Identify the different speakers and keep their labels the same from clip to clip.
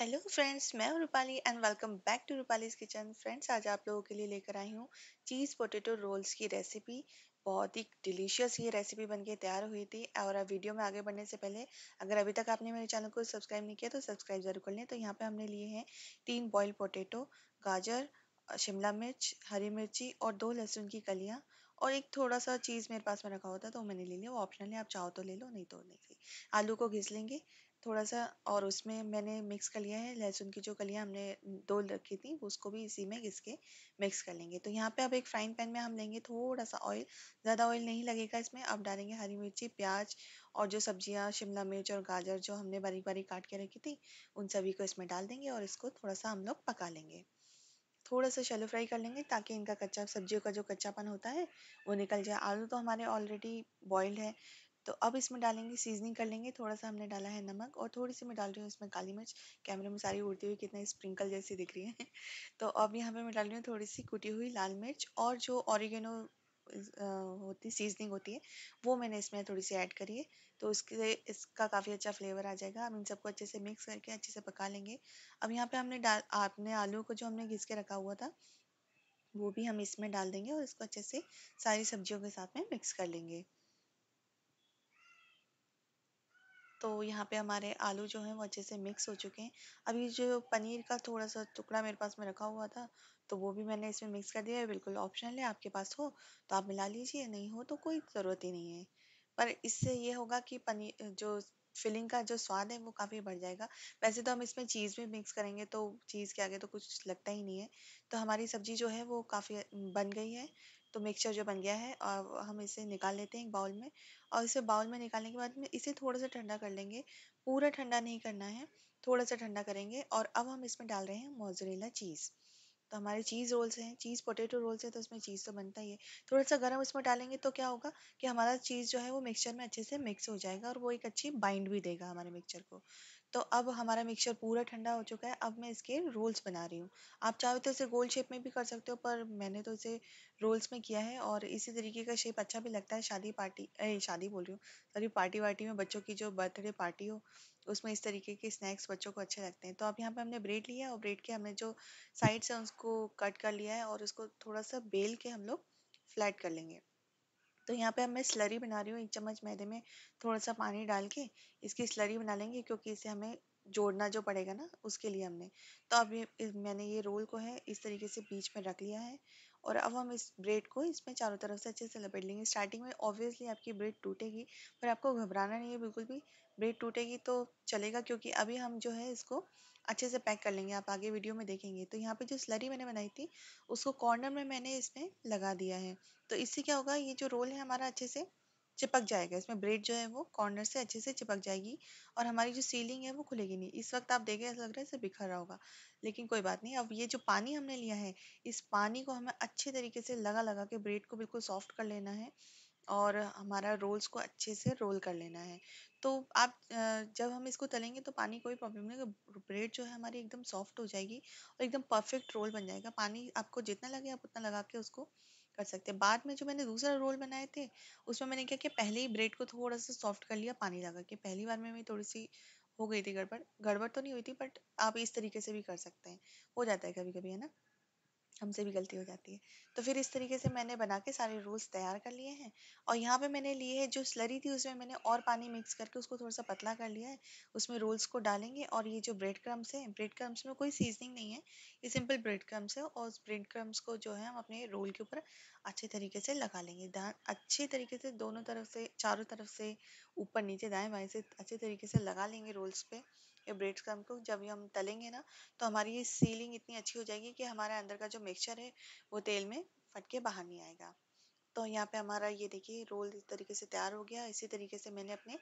Speaker 1: hello friends मैं हूँ Rupali and welcome back to Rupali's kitchen friends आज आप लोगों के लिए लेकर आई हूँ चीज़ पोटैटो रोल्स की रेसिपी बहुत ही डिलीशियस ये रेसिपी बनके तैयार हुई थी और अब वीडियो में आगे बढ़ने से पहले अगर अभी तक आपने मेरे चैनल को सब्सक्राइब नहीं किया तो सब्सक्राइब जरूर कर लें तो यहाँ पर हमने लिए हैं तीन बॉयल पोटैटो गाजर शिमला मिर्च हरी मिर्ची और दो लहसुन की कलियाँ और एक थोड़ा सा चीज़ मेरे पास में रखा होता तो मैंने ले लिया वो ऑप्शनल है आप चाहो तो ले लो नहीं तो नहीं आलू को घिस लेंगे थोड़ा सा और उसमें मैंने मिक्स कर लिया है लहसुन की जो कलियाँ हमने दो रखी थी उसको भी इसी में घिस के मिक्स कर लेंगे तो यहाँ पे अब एक फ्राइंग पैन में हम लेंगे थोड़ा सा ऑयल ज़्यादा ऑयल नहीं लगेगा इसमें अब डालेंगे हरी मिर्ची प्याज और जो सब्जियाँ शिमला मिर्च और गाजर जो हमने बारीक बारीक काट के रखी थी उन सभी को इसमें डाल देंगे और इसको थोड़ा सा हम लोग पका लेंगे थोड़ा सा शेलो फ्राई कर लेंगे ताकि इनका कच्चा सब्जियों का जो कच्चापन होता है वो निकल जाए आलू तो हमारे ऑलरेडी बॉयल्ड है तो अब इसमें डालेंगे सीजनिंग कर लेंगे थोड़ा सा हमने डाला है नमक और थोड़ी सी मैं डाल रही हूँ इसमें काली मिर्च कैमरे में सारी उड़ती हुई कितना स्प्रिंकल जैसी दिख रही है तो अब यहाँ पे मैं डाल रही हूँ थोड़ी सी कुटी हुई लाल मिर्च और जो ऑरिगेनो होती सीजनिंग होती है वो मैंने इसमें थोड़ी सी ऐड करी है तो उसके इसका काफ़ी अच्छा फ्लेवर आ जाएगा अब इन सबको अच्छे से मिक्स करके अच्छे से पका लेंगे अब यहाँ पे हमने डाल आपने आलू को जो हमने घिस के रखा हुआ था वो भी हम इसमें डाल देंगे और इसको अच्छे से सारी सब्जियों के साथ में मिक्स कर लेंगे तो यहाँ पे हमारे आलू जो हैं वो अच्छे से मिक्स हो चुके हैं अभी जो पनीर का थोड़ा सा टुकड़ा मेरे पास में रखा हुआ था तो वो भी मैंने इसमें मिक्स कर दिया है बिल्कुल ऑप्शनल है आपके पास हो तो आप मिला लीजिए नहीं हो तो कोई ज़रूरत ही नहीं है पर इससे ये होगा कि पनीर जो फिलिंग का जो स्वाद है वो काफ़ी बढ़ जाएगा वैसे तो हम इसमें चीज़ भी मिक्स करेंगे तो चीज़ के आगे तो कुछ लगता ही नहीं है तो हमारी सब्ज़ी जो है वो काफ़ी बन गई है तो मिक्सचर जो बन गया है और हम इसे निकाल लेते हैं एक बाउल में और इसे बाउल में निकालने के बाद में इसे थोड़ा सा ठंडा कर लेंगे पूरा ठंडा नहीं करना है थोड़ा सा ठंडा करेंगे और अब हम इसमें डाल रहे हैं मोजरेला चीज़ तो हमारे चीज़ रोल्स हैं चीज़ पोटैटो रोल्स हैं तो उसमें चीज़ तो बनता ही है थोड़ा सा गर्म उसमें डालेंगे तो क्या होगा कि हमारा चीज़ जो है वो मिक्सचर में अच्छे से मिक्स हो जाएगा और वो एक अच्छी बाइंड भी देगा हमारे मिक्सचर को तो अब हमारा मिक्सचर पूरा ठंडा हो चुका है अब मैं इसके रोल्स बना रही हूँ आप चाहो तो इसे गोल शेप में भी कर सकते हो पर मैंने तो इसे रोल्स में किया है और इसी तरीके का शेप अच्छा भी लगता है शादी पार्टी ए, शादी बोल रही हूँ सॉरी पार्टी वार्टी में बच्चों की जो बर्थडे पार्टी हो उसमें इस तरीके के स्नैक्स बच्चों को अच्छे लगते हैं तो अब यहाँ पर हमने ब्रेड लिया है और ब्रेड के हमने जो साइड्स हैं उसको कट कर लिया है और उसको थोड़ा सा बेल के हम लोग फ्लैट कर लेंगे तो यहाँ पे अब मैं स्लरी बना रही हूँ एक चम्मच मैदे में थोड़ा सा पानी डाल के इसकी स्लरी बना लेंगे क्योंकि इसे हमें जोड़ना जो पड़ेगा ना उसके लिए हमने तो अब ये मैंने ये रोल को है इस तरीके से बीच में रख लिया है और अब हम इस ब्रेड को इसमें चारों तरफ से अच्छे से लपेट लेंगे स्टार्टिंग में ऑब्वियसली आपकी ब्रेड टूटेगी पर आपको घबराना नहीं है बिल्कुल भी ब्रेड टूटेगी तो चलेगा क्योंकि अभी हम जो है इसको अच्छे से पैक कर लेंगे आप आगे वीडियो में देखेंगे तो यहाँ पे जो स्लरी मैंने बनाई थी उसको कॉर्नर में मैंने इसमें लगा दिया है तो इससे क्या होगा ये जो रोल है हमारा अच्छे से चिपक जाएगा इसमें ब्रेड जो है वो कॉर्नर से अच्छे से चिपक जाएगी और हमारी जो सीलिंग है वो खुलेगी नहीं इस वक्त आप देखें ऐसा लग रहा है इसे बिखर रहा होगा लेकिन कोई बात नहीं अब ये जो पानी हमने लिया है इस पानी को हमें अच्छे तरीके से लगा लगा के ब्रेड को बिल्कुल सॉफ्ट कर लेना है और हमारा रोल्स को अच्छे से रोल कर लेना है तो आप जब हम इसको तलेंगे तो पानी कोई प्रॉब्लम नहीं होगा ब्रेड जो है हमारी एकदम सॉफ्ट हो जाएगी और एकदम परफेक्ट रोल बन जाएगा पानी आपको जितना लगे आप उतना लगा के उसको कर सकते हैं बाद में जो मैंने दूसरा रोल बनाए थे उसमें मैंने क्या किया पहले ही ब्रेड को थोड़ा सा सॉफ्ट कर लिया पानी लगा के पहली बार में मेरी थोड़ी सी हो गई थी गड़बड़ गड़बड़ तो नहीं हुई थी बट आप इस तरीके से भी कर सकते हैं हो जाता है कभी कभी है ना हमसे भी गलती हो जाती है तो फिर इस तरीके से मैंने बना के सारे रोल्स तैयार कर लिए हैं और यहाँ पे मैंने लिए है जो स्लरी थी उसमें मैंने और पानी मिक्स करके उसको थोड़ा सा पतला कर लिया है उसमें रोल्स को डालेंगे और ये जो ब्रेड क्रम्स हैं ब्रेड क्रम्स में कोई सीजनिंग नहीं है ये सिंपल ब्रेड क्रम्स है और उस ब्रेड क्रम्स को जो है हम अपने रोल के ऊपर अच्छे तरीके से लगा लेंगे अच्छे तरीके से दोनों तरफ से चारों तरफ से ऊपर नीचे दाएँ बाएँ से अच्छे तरीके से लगा लेंगे रोल्स पर ये ब्रेड्स का हमको जब हम तलेंगे ना तो हमारी ये सीलिंग इतनी अच्छी हो जाएगी कि हमारे अंदर का जो मिक्सचर है वो तेल में फट के बाहर नहीं आएगा तो यहाँ पे हमारा ये देखिए रोल इस तरीके से तैयार हो गया इसी तरीके से मैंने अपने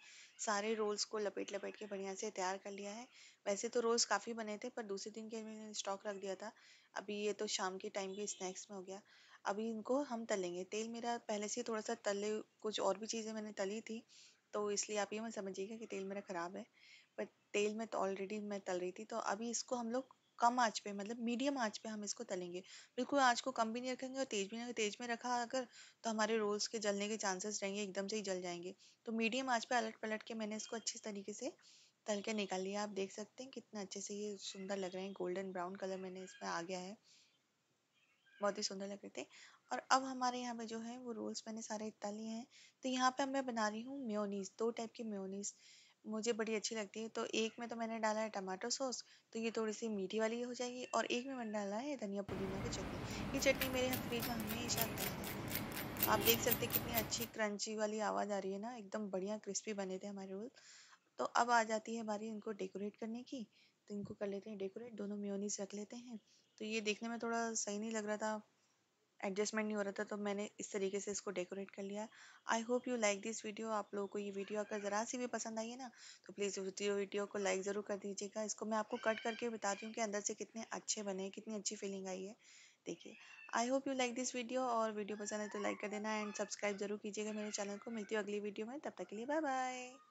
Speaker 1: सारे रोल्स को लपेट लपेट के बढ़िया से तैयार कर लिया है वैसे तो रोल्स काफ़ी बने थे पर दूसरे दिन के मैंने स्टॉक रख दिया था अभी ये तो शाम के टाइम भी स्नैक्स में हो गया अभी इनको हम तलेंगे तेल मेरा पहले से थोड़ा सा तले कुछ और भी चीज़ें मैंने तली थी तो इसलिए आप ये मत समझिएगा कि तेल मेरा ख़राब है बट तेल में तो ऑलरेडी मैं तल रही थी तो अभी इसको हम लोग कम आंच पे मतलब मीडियम आंच पे हम इसको तलेंगे बिल्कुल आंच को कम भी नहीं रखेंगे और तेज भी नहीं तेज में रखा अगर तो हमारे रोल्स के जलने के चांसेस रहेंगे एकदम से ही जल जाएंगे तो मीडियम आंच पे अलट पलट के मैंने इसको अच्छी तरीके से तल के निकाल लिया आप देख सकते हैं कितना अच्छे से ये सुंदर लग रहे हैं गोल्डन ब्राउन कलर मैंने इसमें आ गया है बहुत ही सुंदर लग रहे थे और अब हमारे यहाँ पे जो है वो रोल्स मैंने सारे तल लिए हैं तो यहाँ पे मैं बना रही हूँ म्योनीस दो टाइप के म्योनीस मुझे बड़ी अच्छी लगती है तो एक में तो मैंने डाला है टमाटो सॉस तो ये थोड़ी सी मीठी वाली हो जाएगी और एक में मैंने डाला है धनिया पुदीना की चटनी ये चटनी मेरे यहाँ में हमेशा आप देख सकते हैं कितनी अच्छी क्रंची वाली आवाज़ आ रही है ना एकदम बढ़िया क्रिस्पी बने थे हमारे रोल तो अब आ जाती है बारी इनको डेकोरेट करने की तो इनको कर लेते हैं डेकोरेट दोनों म्योनीस रख लेते हैं तो ये देखने में थोड़ा सही नहीं लग रहा था एडजस्टमेंट नहीं हो रहा था तो मैंने इस तरीके से इसको डेकोरेट कर लिया I hope you like this video आप लोगों को ये वीडियो अगर ज़रा सी भी पसंद आई है ना तो प्लीज़ वीडियो को लाइक ज़रूर कर दीजिएगा इसको मैं आपको कट करके बताती हूँ कि अंदर से कितने अच्छे बने कितनी अच्छी फीलिंग आई है देखिए I hope you like this video और वीडियो पसंद है तो लाइक कर देना एंड सब्सक्राइब जरूर कीजिएगा मेरे चैनल को मिलती हूँ अगली वीडियो में तब तक के लिए बाय बाय